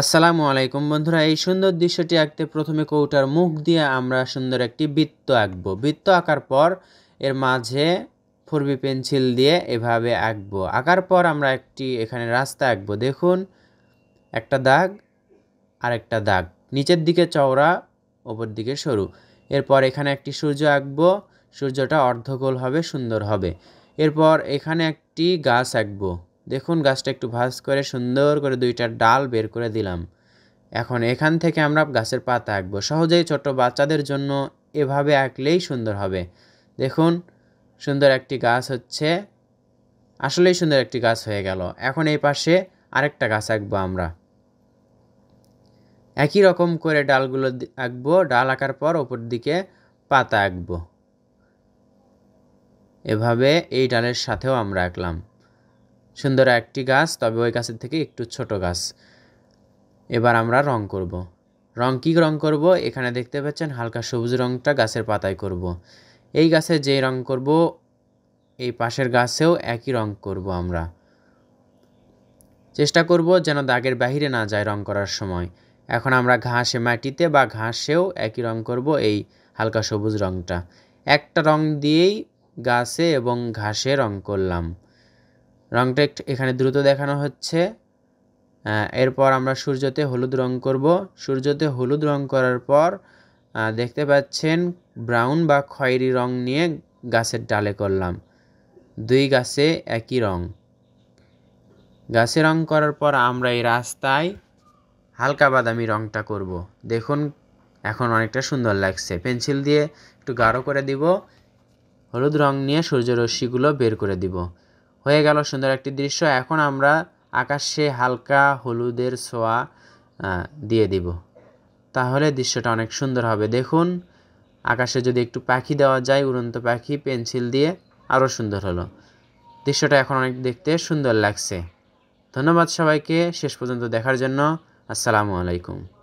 আসসালামু আলাইকুম বন্ধুরা এই সুন্দর দৃশ্যটি আঁকতে প্রথমে কৌটার মুখ দিয়ে আমরা সুন্দর একটি বৃত্ত আঁকবো বৃত্ত আঁকার পর এর মাঝে ফুরবি পেন্সিল দিয়ে এভাবে আঁকবো আঁকার পর আমরা একটি এখানে রাস্তা আঁকবো দেখুন একটা দাগ আর একটা দাগ নিচের দিকে চওড়া ওপর দিকে সরু এরপর এখানে একটি সূর্য আঁকবো সূর্যটা অর্ধগোল হবে সুন্দর হবে এরপর এখানে একটি গাছ আঁকবো দেখুন গাছটা একটু ভাজ করে সুন্দর করে দুইটা ডাল বের করে দিলাম এখন এখান থেকে আমরা গাছের পাতা আঁকবো সহজেই ছোট বাচ্চাদের জন্য এভাবে আঁকলেই সুন্দর হবে দেখুন সুন্দর একটি গাছ হচ্ছে আসলেই সুন্দর একটি গাছ হয়ে গেল এখন এই পাশে আরেকটা গাছ আঁকবো আমরা একই রকম করে ডালগুলো আঁকবো ডাল আঁকার পর ওপর দিকে পাতা আঁকবো এভাবে এই ডালের সাথেও আমরা আঁকলাম সুন্দর একটি গাছ তবে ওই গাছের থেকে একটু ছোট গাছ এবার আমরা রং করব। রং কী রং করব এখানে দেখতে পাচ্ছেন হালকা সবুজ রংটা গাছের পাতায় করব। এই গাছে যে রং করব এই পাশের গাছেও একই রং করব আমরা চেষ্টা করব যেন দাগের বাহিরে না যায় রং করার সময় এখন আমরা ঘাসে মাটিতে বা ঘাসেও একই রং করব এই হালকা সবুজ রংটা একটা রং দিয়েই গাছে এবং ঘাসে রং করলাম রং টেক্সট এখানে দ্রুত দেখানো হচ্ছে এরপর আমরা সূর্যতে হলুদ রং করব সূর্যতে হলুদ রং করার পর দেখতে পাচ্ছেন ব্রাউন বা খয়েরি রং নিয়ে গাছের ডালে করলাম দুই গাছে একই রং গাছে রং করার পর আমরা এই রাস্তায় হালকা বাদামি রংটা করব। দেখুন এখন অনেকটা সুন্দর লাগছে পেন্সিল দিয়ে একটু গাঢ় করে দিব হলুদ রং নিয়ে সূর্যরশ্মিগুলো বের করে দিব হয়ে গেল সুন্দর একটি দৃশ্য এখন আমরা আকাশে হালকা হলুদের ছোঁয়া দিয়ে দিব তাহলে দৃশ্যটা অনেক সুন্দর হবে দেখুন আকাশে যদি একটু পাখি দেওয়া যায় উড়ন্ত পাখি পেন্সিল দিয়ে আরও সুন্দর হলো দৃশ্যটা এখন অনেক দেখতে সুন্দর লাগছে ধন্যবাদ সবাইকে শেষ পর্যন্ত দেখার জন্য আসসালামু আলাইকুম